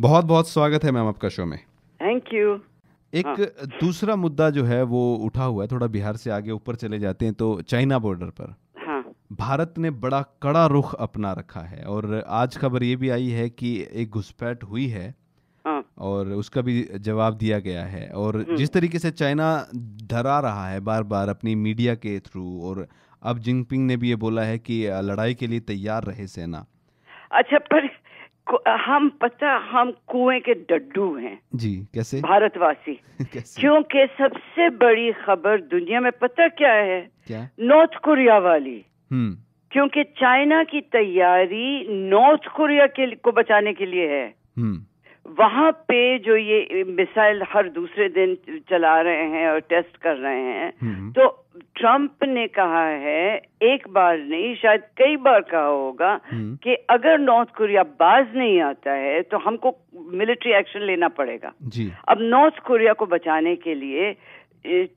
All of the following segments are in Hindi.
बहुत बहुत स्वागत है मैम आपका शो में थैंक यू एक हाँ. दूसरा मुद्दा जो है वो उठा हुआ है थोड़ा बिहार से आगे ऊपर चले जाते हैं तो चाइना बॉर्डर पर हाँ। भारत ने बड़ा कड़ा रुख अपना रखा है और आज खबर ये भी आई है कि एक घुसपैठ हुई है हाँ। और उसका भी जवाब दिया गया है और हम्म। जिस तरीके से चाइना डरा रहा है बार बार अपनी मीडिया के थ्रू और अब जिनपिंग ने भी ये बोला है कि लड़ाई के लिए तैयार रहे सेना अच्छा पर हम पता हम कुएं के डड्डू हैं जी कैसे भारतवासी क्योंकि सबसे बड़ी खबर दुनिया में पता क्या है क्या नॉर्थ कोरिया वाली हम्म। क्योंकि चाइना की तैयारी नॉर्थ कोरिया के को बचाने के लिए है हम्म। वहाँ पे जो ये मिसाइल हर दूसरे दिन चला रहे हैं और टेस्ट कर रहे हैं हम्म। तो ट्रंप ने कहा है एक बार नहीं शायद कई बार कहा होगा हम्म। कि अगर नॉर्थ कोरिया बाज नहीं आता है तो हमको मिलिट्री एक्शन लेना पड़ेगा जी। अब नॉर्थ कोरिया को बचाने के लिए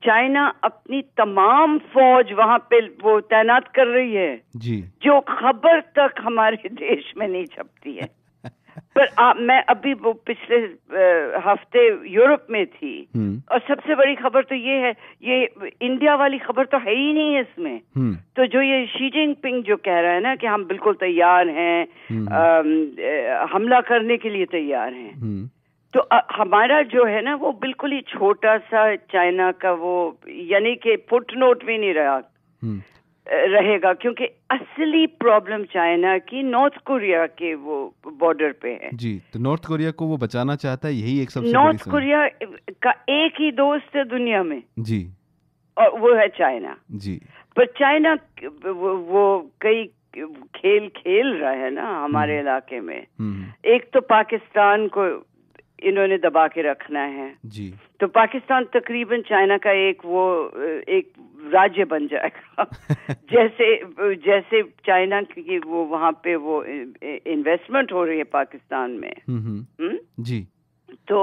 चाइना अपनी तमाम फौज वहाँ पे वो तैनात कर रही है जी। जो खबर तक हमारे देश में नहीं छपती है पर आ, मैं अभी वो पिछले आ, हफ्ते यूरोप में थी हम्म। और सबसे बड़ी खबर तो ये है ये इंडिया वाली खबर तो है ही नहीं है इसमें हम्म। तो जो ये शी जिनपिंग जो कह रहा है ना कि हम बिल्कुल तैयार हैं हम्म। हमला करने के लिए तैयार हैं तो आ, हमारा जो है ना वो बिल्कुल ही छोटा सा चाइना का वो यानी कि फुट नोट भी नहीं रहा रहेगा क्योंकि असली प्रॉब्लम चाइना की नॉर्थ कोरिया के वो बॉर्डर पे है जी तो नॉर्थ कोरिया को वो बचाना चाहता है यही एक सबसे नॉर्थ कोरिया का एक ही दोस्त है दुनिया में जी और वो है चाइना जी पर चाइना वो, वो कई खेल खेल रहा है ना हमारे हम्म। इलाके में हम्म। एक तो पाकिस्तान को इन्होंने दबा के रखना है जी तो पाकिस्तान तकरीबन चाइना का एक वो एक राज्य बन जाएगा जैसे जैसे चाइना की वो वहाँ पे वो इन्वेस्टमेंट हो रही है पाकिस्तान में हुँ? हम्म, हम्म। हम्म? जी तो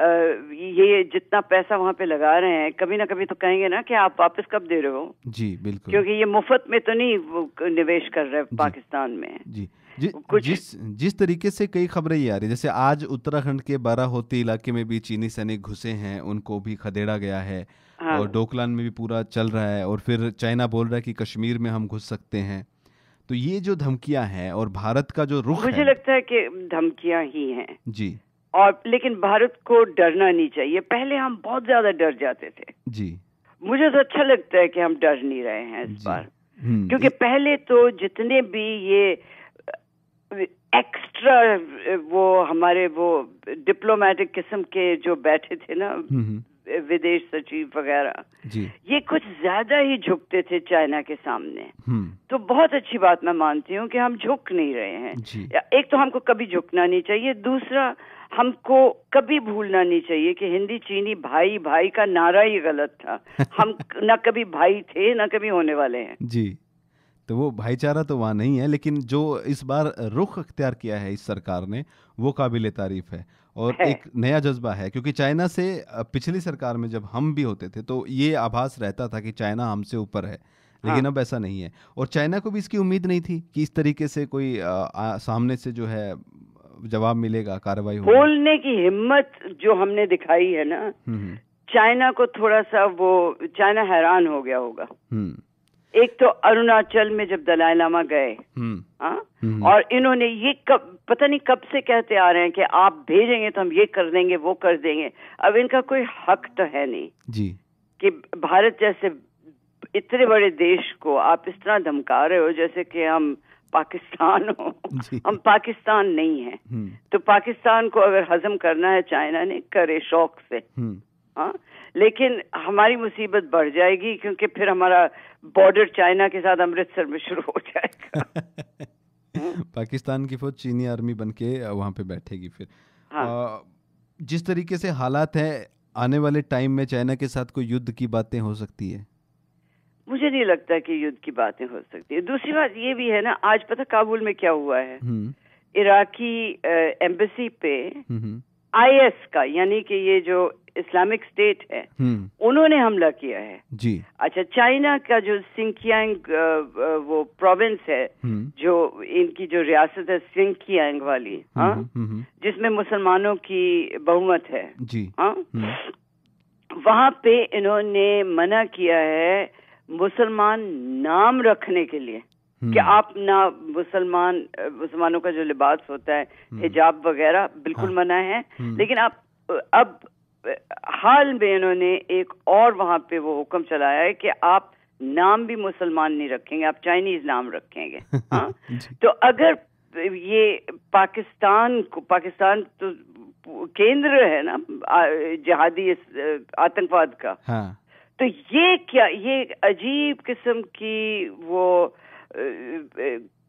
ये जितना पैसा वहाँ पे लगा रहे हैं कभी ना कभी तो कहेंगे ना कि आप वापस कब दे रहे हो जी बिल्कुल क्योंकि ये मुफ्त में तो नहीं निवेश कर रहे पाकिस्तान में जी जि, कुछ जिस जिस तरीके से कई खबरें ये आ रही जैसे आज उत्तराखंड के बाराहोती इलाके में भी चीनी सैनिक घुसे हैं उनको भी खदेड़ा गया है हाँ। और डोकलान में भी पूरा चल रहा है और फिर चाइना बोल रहा है कि कश्मीर में हम घुस सकते हैं तो ये जो धमकियां हैं और भारत का जो रुख मुझे है, लगता है कि धमकियां ही हैं जी और लेकिन भारत को डरना नहीं चाहिए पहले हम बहुत ज्यादा डर जाते थे जी मुझे तो अच्छा लगता है कि हम डर नहीं रहे हैं इस बार हम्म, क्योंकि पहले तो जितने भी ये एक्स्ट्रा वो हमारे वो डिप्लोमेटिक किस्म के जो बैठे थे ना हम्म, हम्म। विदेश सचिव वगैरह ये कुछ ज्यादा ही झुकते थे चाइना के सामने हम्म। तो बहुत अच्छी बात मैं मानती हूँ कि हम झुक नहीं रहे हैं एक तो हमको कभी झुकना नहीं चाहिए दूसरा हमको कभी भूलना नहीं चाहिए कि हिंदी चीनी भाई भाई का नारा ही गलत था हम ना कभी भाई थे ना कभी होने वाले हैं जी तो वो भाईचारा तो वहाँ नहीं है लेकिन जो इस बार रुख अख्तियार किया है इस सरकार ने वो काबिल तारीफ है और है। एक नया जज्बा है क्योंकि चाइना से पिछली सरकार में जब हम भी होते थे तो ये आभास रहता था कि चाइना हमसे ऊपर है लेकिन हाँ। अब ऐसा नहीं है और चाइना को भी इसकी उम्मीद नहीं थी कि इस तरीके से कोई आ, आ, सामने से जो है जवाब मिलेगा कार्रवाई बोलने की हिम्मत जो हमने दिखाई है ना हम्म, हम्म। चाइना को थोड़ा सा वो चाइना हैरान हो गया होगा हम्म। एक तो अरुणाचल में जब दलाई लामा गए हम्म। हाँ, हम्म। और इन्होंने ये कब पता नहीं कब से कहते आ रहे हैं कि आप भेजेंगे तो हम ये कर देंगे वो कर देंगे अब इनका कोई हक तो है नहीं जी कि भारत जैसे इतने बड़े देश को आप इस तरह धमका रहे हो जैसे कि हम पाकिस्तान हो हम पाकिस्तान नहीं है हम्म। तो पाकिस्तान को अगर हजम करना है चाइना ने करे शौक से हाँ लेकिन हमारी मुसीबत बढ़ जाएगी क्योंकि फिर हमारा बॉर्डर चाइना के साथ अमृतसर में शुरू हो जाएगा पाकिस्तान की फौज चीनी आर्मी बन के वहाँ पे बैठेगी फिर हाँ। आ, जिस तरीके से हालात है आने वाले टाइम में चाइना के साथ कोई युद्ध की बातें हो सकती है मुझे नहीं लगता कि युद्ध की बातें हो सकती है दूसरी बात ये भी है ना आज पता काबुल में क्या हुआ है हम्म। इराकी एम्बेसी पे आईएस हम्म, हम्म। का यानी कि ये जो इस्लामिक स्टेट है हम्म। उन्होंने हमला किया है जी अच्छा चाइना का जो सिंकियांग वो प्रोविंस है हम्म। जो इनकी जो रियासत है सिंकियांग वाली हम्म, हाँ जिसमें मुसलमानों की बहुमत है जी हाँ वहाँ पे इन्होंने मना किया है मुसलमान नाम रखने के लिए कि आप ना मुसलमान मुसलमानों का जो लिबास होता है हिजाब वगैरह बिल्कुल हाँ, मना है लेकिन आप अब हाल में इन्होंने एक और वहाँ पे वो हुक्म चलाया है कि आप नाम भी मुसलमान नहीं रखेंगे आप चाइनीज नाम रखेंगे हाँ तो अगर ये पाकिस्तान को पाकिस्तान तो केंद्र है ना जहादी आतंकवाद का हाँ। तो ये क्या ये अजीब किस्म की वो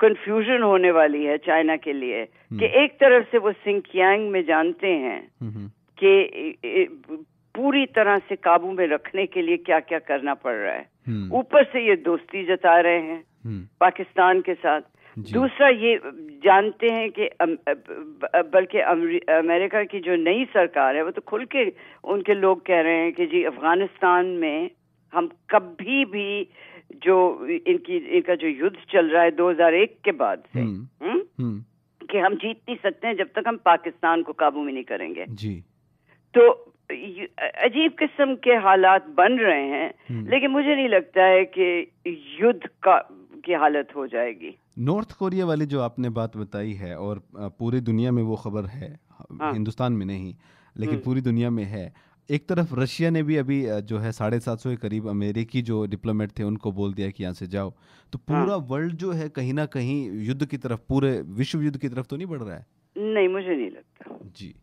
कंफ्यूजन होने वाली है चाइना के लिए कि हम्म। एक तरफ से वो सिंकियांग में जानते हैं हम्म, हम्म। कि पूरी तरह से काबू में रखने के लिए क्या क्या करना पड़ रहा है हम्म। ऊपर से ये दोस्ती जता रहे हैं हम्म। पाकिस्तान के साथ दूसरा ये जानते हैं कि बल्कि अमेरिका की जो नई सरकार है वो तो खुल के उनके लोग कह रहे हैं कि जी अफगानिस्तान में हम कभी भी जो इनकी इनका जो युद्ध चल रहा है 2001 के बाद से हुँ, हम्म। हुँ, कि हम जीत नहीं सकते हैं जब तक हम पाकिस्तान को काबू में नहीं करेंगे जी तो अजीब किस्म के हालात बन रहे हैं हम्म। लेकिन मुझे नहीं लगता है कि युद्ध का की हालत हो जाएगी नॉर्थ कोरिया वाली जो आपने बात बताई है और पूरी दुनिया में वो खबर है हाँ। हिंदुस्तान में नहीं लेकिन हम्म। पूरी दुनिया में है एक तरफ रशिया ने भी अभी जो है साढ़े सात सौ के करीब अमेरिकी जो डिप्लोमेट थे उनको बोल दिया कि यहाँ से जाओ तो हाँ। पूरा हाँ। वर्ल्ड जो है कहीं ना कहीं युद्ध की तरफ पूरे विश्व युद्ध की तरफ तो नहीं बढ़ रहा है नहीं मुझे नहीं लगता जी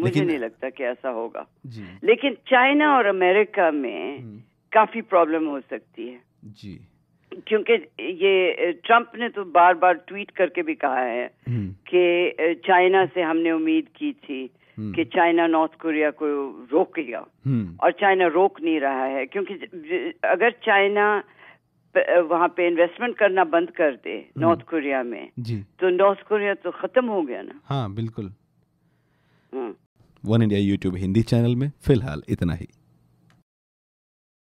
मुझे नहीं लगता कि ऐसा होगा जी लेकिन चाइना और अमेरिका में हम्म। काफी प्रॉब्लम हो सकती है जी क्योंकि ये ट्रम्प ने तो बार बार ट्वीट करके भी कहा है हम्म। कि चाइना से हमने उम्मीद की थी हम्म। कि चाइना नॉर्थ कोरिया को रोकेगा और चाइना रोक नहीं रहा है क्योंकि अगर चाइना वहाँ पे इन्वेस्टमेंट करना बंद कर दे नॉर्थ कोरिया में तो नॉर्थ कोरिया तो खत्म हो गया ना हाँ बिल्कुल हाँ। One India YouTube Hindi channel में फिलहाल इतना ही